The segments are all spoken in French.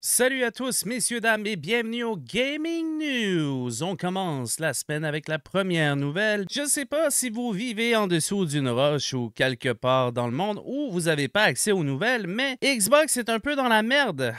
Salut à tous, messieurs, dames, et bienvenue au Gaming News. On commence la semaine avec la première nouvelle. Je ne sais pas si vous vivez en dessous d'une roche ou quelque part dans le monde où vous n'avez pas accès aux nouvelles, mais Xbox est un peu dans la merde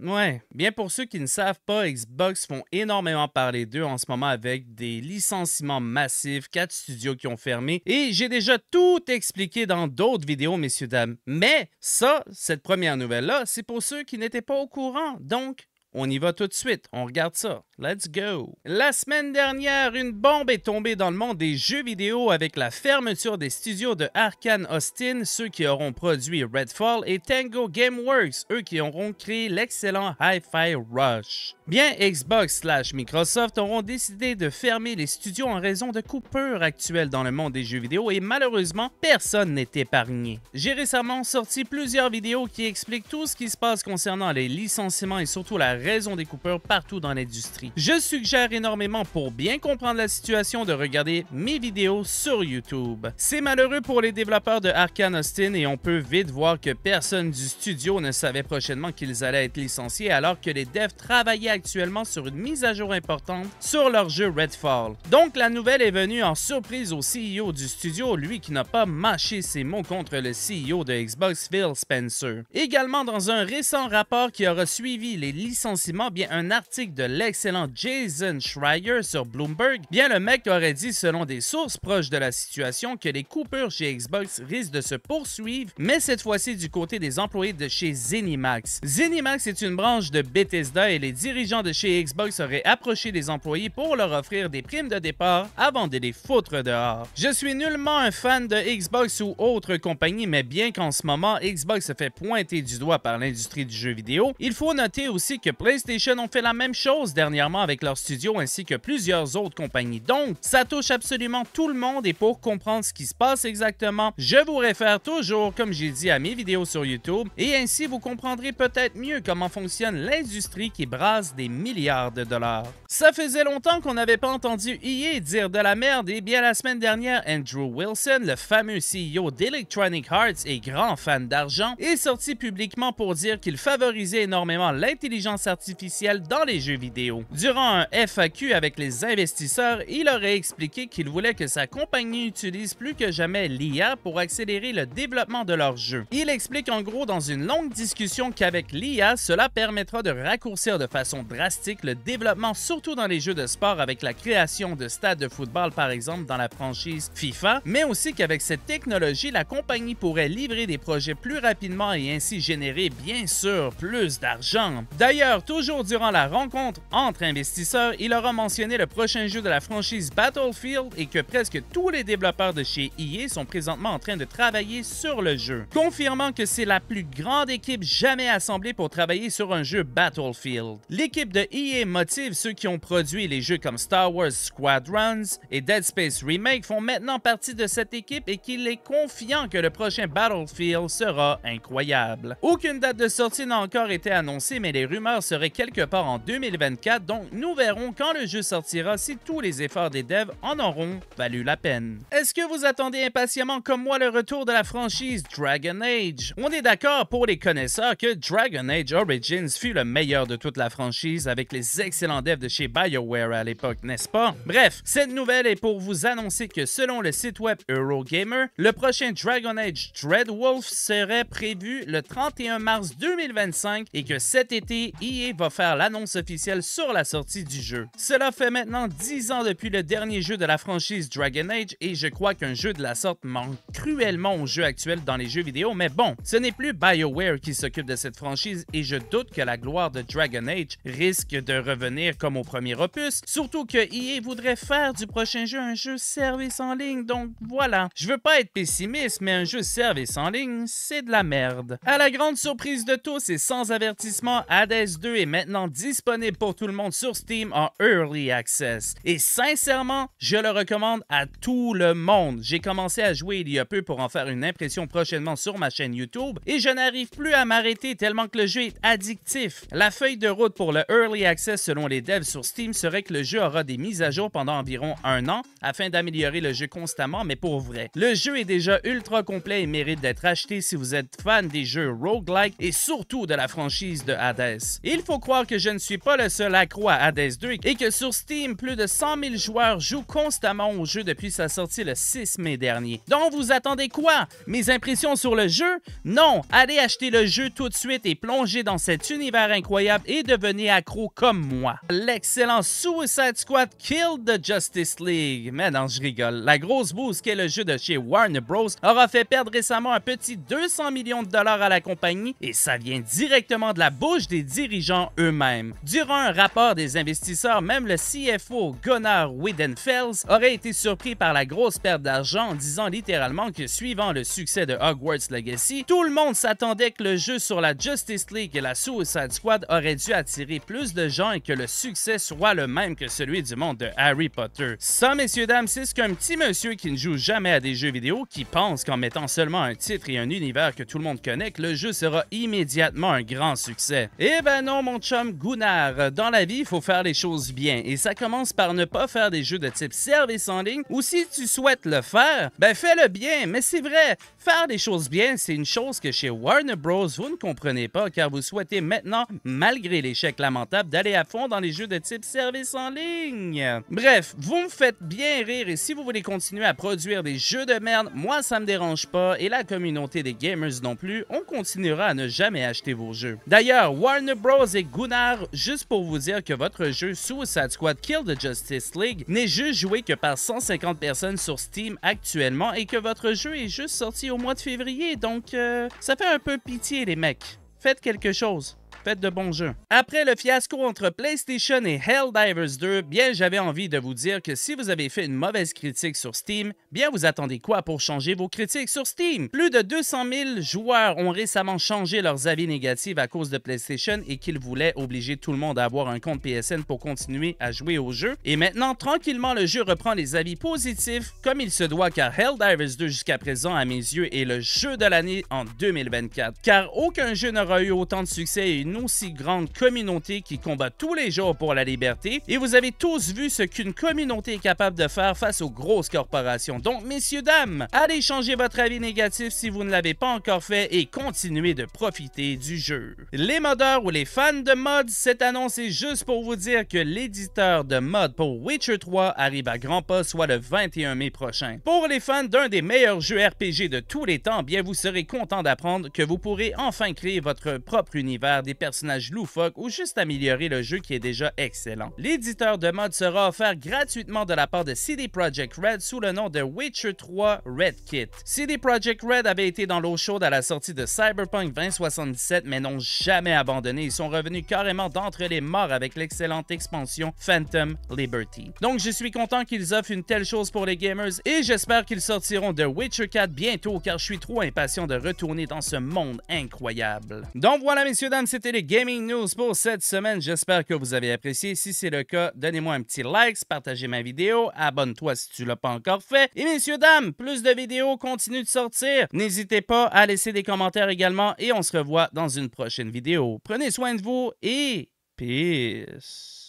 ouais. Bien pour ceux qui ne savent pas, Xbox font énormément parler d'eux en ce moment avec des licenciements massifs, quatre studios qui ont fermé. Et j'ai déjà tout expliqué dans d'autres vidéos, messieurs, dames. Mais ça, cette première nouvelle-là, c'est pour ceux qui n'étaient pas au courant. Donc, on y va tout de suite, on regarde ça. Let's go! La semaine dernière, une bombe est tombée dans le monde des jeux vidéo avec la fermeture des studios de Arkane Austin, ceux qui auront produit Redfall, et Tango Gameworks, eux qui auront créé l'excellent Hi-Fi Rush. Bien, Xbox slash Microsoft auront décidé de fermer les studios en raison de coupures actuelles dans le monde des jeux vidéo et malheureusement, personne n'est épargné. J'ai récemment sorti plusieurs vidéos qui expliquent tout ce qui se passe concernant les licenciements et surtout la raison des coupeurs partout dans l'industrie. Je suggère énormément pour bien comprendre la situation de regarder mes vidéos sur YouTube. C'est malheureux pour les développeurs de Arkane Austin et on peut vite voir que personne du studio ne savait prochainement qu'ils allaient être licenciés alors que les devs travaillaient actuellement sur une mise à jour importante sur leur jeu Redfall. Donc la nouvelle est venue en surprise au CEO du studio, lui qui n'a pas mâché ses mots contre le CEO de Xbox Phil Spencer. Également dans un récent rapport qui aura suivi les licenciements bien un article de l'excellent Jason Schreier sur Bloomberg, bien le mec aurait dit selon des sources proches de la situation que les coupures chez Xbox risquent de se poursuivre, mais cette fois-ci du côté des employés de chez ZeniMax. ZeniMax est une branche de Bethesda et les dirigeants de chez Xbox auraient approché des employés pour leur offrir des primes de départ avant de les foutre dehors. Je suis nullement un fan de Xbox ou autre compagnie, mais bien qu'en ce moment Xbox se fait pointer du doigt par l'industrie du jeu vidéo, il faut noter aussi que PlayStation ont fait la même chose dernièrement avec leur studio ainsi que plusieurs autres compagnies. Donc, ça touche absolument tout le monde et pour comprendre ce qui se passe exactement, je vous réfère toujours, comme j'ai dit, à mes vidéos sur YouTube et ainsi vous comprendrez peut-être mieux comment fonctionne l'industrie qui brasse des milliards de dollars. Ça faisait longtemps qu'on n'avait pas entendu EA dire de la merde et bien la semaine dernière, Andrew Wilson, le fameux CEO d'Electronic Arts et grand fan d'argent, est sorti publiquement pour dire qu'il favorisait énormément l'intelligence artificielle artificielle dans les jeux vidéo. Durant un FAQ avec les investisseurs, il aurait expliqué qu'il voulait que sa compagnie utilise plus que jamais l'IA pour accélérer le développement de leurs jeux. Il explique en gros dans une longue discussion qu'avec l'IA, cela permettra de raccourcir de façon drastique le développement, surtout dans les jeux de sport avec la création de stades de football par exemple dans la franchise FIFA, mais aussi qu'avec cette technologie, la compagnie pourrait livrer des projets plus rapidement et ainsi générer bien sûr plus d'argent. D'ailleurs, toujours durant la rencontre entre investisseurs, il aura mentionné le prochain jeu de la franchise Battlefield et que presque tous les développeurs de chez EA sont présentement en train de travailler sur le jeu, confirmant que c'est la plus grande équipe jamais assemblée pour travailler sur un jeu Battlefield. L'équipe de EA motive ceux qui ont produit les jeux comme Star Wars Squadrons et Dead Space Remake font maintenant partie de cette équipe et qu'il est confiant que le prochain Battlefield sera incroyable. Aucune date de sortie n'a encore été annoncée, mais les rumeurs serait quelque part en 2024, donc nous verrons quand le jeu sortira si tous les efforts des devs en auront valu la peine. Est-ce que vous attendez impatiemment comme moi le retour de la franchise Dragon Age? On est d'accord pour les connaisseurs que Dragon Age Origins fut le meilleur de toute la franchise avec les excellents devs de chez BioWare à l'époque, n'est-ce pas? Bref, cette nouvelle est pour vous annoncer que selon le site web Eurogamer, le prochain Dragon Age Dreadwolf serait prévu le 31 mars 2025 et que cet été, EA va faire l'annonce officielle sur la sortie du jeu. Cela fait maintenant 10 ans depuis le dernier jeu de la franchise Dragon Age et je crois qu'un jeu de la sorte manque cruellement au jeu actuel dans les jeux vidéo, mais bon, ce n'est plus BioWare qui s'occupe de cette franchise et je doute que la gloire de Dragon Age risque de revenir comme au premier opus, surtout que EA voudrait faire du prochain jeu un jeu service en ligne, donc voilà. Je veux pas être pessimiste, mais un jeu service en ligne, c'est de la merde. À la grande surprise de tous et sans avertissement, Hades est maintenant disponible pour tout le monde sur Steam en Early Access. Et sincèrement, je le recommande à tout le monde. J'ai commencé à jouer il y a peu pour en faire une impression prochainement sur ma chaîne YouTube et je n'arrive plus à m'arrêter tellement que le jeu est addictif. La feuille de route pour le Early Access selon les devs sur Steam serait que le jeu aura des mises à jour pendant environ un an afin d'améliorer le jeu constamment, mais pour vrai. Le jeu est déjà ultra complet et mérite d'être acheté si vous êtes fan des jeux roguelike et surtout de la franchise de Hades. Il faut croire que je ne suis pas le seul accro à Hades 2 et que sur Steam, plus de 100 000 joueurs jouent constamment au jeu depuis sa sortie le 6 mai dernier. Donc vous attendez quoi? Mes impressions sur le jeu? Non, allez acheter le jeu tout de suite et plongez dans cet univers incroyable et devenez accro comme moi. L'excellent Suicide Squad Kill the Justice League. Mais non, je rigole. La grosse bouse qu'est le jeu de chez Warner Bros. aura fait perdre récemment un petit 200 millions de dollars à la compagnie et ça vient directement de la bouche des dirigeants gens eux-mêmes. Durant un rapport des investisseurs, même le CFO Gunnar Widenfels aurait été surpris par la grosse perte d'argent en disant littéralement que suivant le succès de Hogwarts Legacy, tout le monde s'attendait que le jeu sur la Justice League et la Suicide Squad aurait dû attirer plus de gens et que le succès soit le même que celui du monde de Harry Potter. Ça, messieurs, dames, c'est ce qu'un petit monsieur qui ne joue jamais à des jeux vidéo qui pense qu'en mettant seulement un titre et un univers que tout le monde connaît, que le jeu sera immédiatement un grand succès. Eh ben non, mon chum Gounard, dans la vie, il faut faire les choses bien. Et ça commence par ne pas faire des jeux de type service en ligne. Ou si tu souhaites le faire, ben fais-le bien. Mais c'est vrai, faire des choses bien, c'est une chose que chez Warner Bros, vous ne comprenez pas, car vous souhaitez maintenant, malgré l'échec lamentable, d'aller à fond dans les jeux de type service en ligne. Bref, vous me faites bien rire et si vous voulez continuer à produire des jeux de merde, moi ça me dérange pas et la communauté des gamers non plus, on continuera à ne jamais acheter vos jeux. D'ailleurs, Warner Bros vous Gunnar, juste pour vous dire que votre jeu Sad Squad Kill the Justice League n'est juste joué que par 150 personnes sur Steam actuellement et que votre jeu est juste sorti au mois de février, donc euh, ça fait un peu pitié les mecs. Faites quelque chose. Faites de bons jeux. Après le fiasco entre PlayStation et Helldivers 2, bien j'avais envie de vous dire que si vous avez fait une mauvaise critique sur Steam, bien vous attendez quoi pour changer vos critiques sur Steam? Plus de 200 000 joueurs ont récemment changé leurs avis négatifs à cause de PlayStation et qu'ils voulaient obliger tout le monde à avoir un compte PSN pour continuer à jouer au jeu. Et maintenant, tranquillement, le jeu reprend les avis positifs comme il se doit car Helldivers 2 jusqu'à présent, à mes yeux, est le jeu de l'année en 2024. Car aucun jeu n'aura eu autant de succès et une aussi grande communauté qui combat tous les jours pour la liberté et vous avez tous vu ce qu'une communauté est capable de faire face aux grosses corporations. Donc, messieurs, dames, allez changer votre avis négatif si vous ne l'avez pas encore fait et continuez de profiter du jeu. Les modeurs ou les fans de mods, cette annonce est juste pour vous dire que l'éditeur de mods pour Witcher 3 arrive à grand pas, soit le 21 mai prochain. Pour les fans d'un des meilleurs jeux RPG de tous les temps, bien vous serez content d'apprendre que vous pourrez enfin créer votre propre univers des personnages loufoques ou juste améliorer le jeu qui est déjà excellent. L'éditeur de mode sera offert gratuitement de la part de CD Projekt Red sous le nom de Witcher 3 Red Kit. CD Projekt Red avait été dans l'eau chaude à la sortie de Cyberpunk 2077 mais n'ont jamais abandonné. Ils sont revenus carrément d'entre les morts avec l'excellente expansion Phantom Liberty. Donc je suis content qu'ils offrent une telle chose pour les gamers et j'espère qu'ils sortiront de Witcher 4 bientôt car je suis trop impatient de retourner dans ce monde incroyable. Donc voilà messieurs dames, c'était Gaming News pour cette semaine. J'espère que vous avez apprécié. Si c'est le cas, donnez-moi un petit like, partagez ma vidéo, abonne-toi si tu ne l'as pas encore fait. Et messieurs, dames, plus de vidéos continuent de sortir. N'hésitez pas à laisser des commentaires également et on se revoit dans une prochaine vidéo. Prenez soin de vous et peace.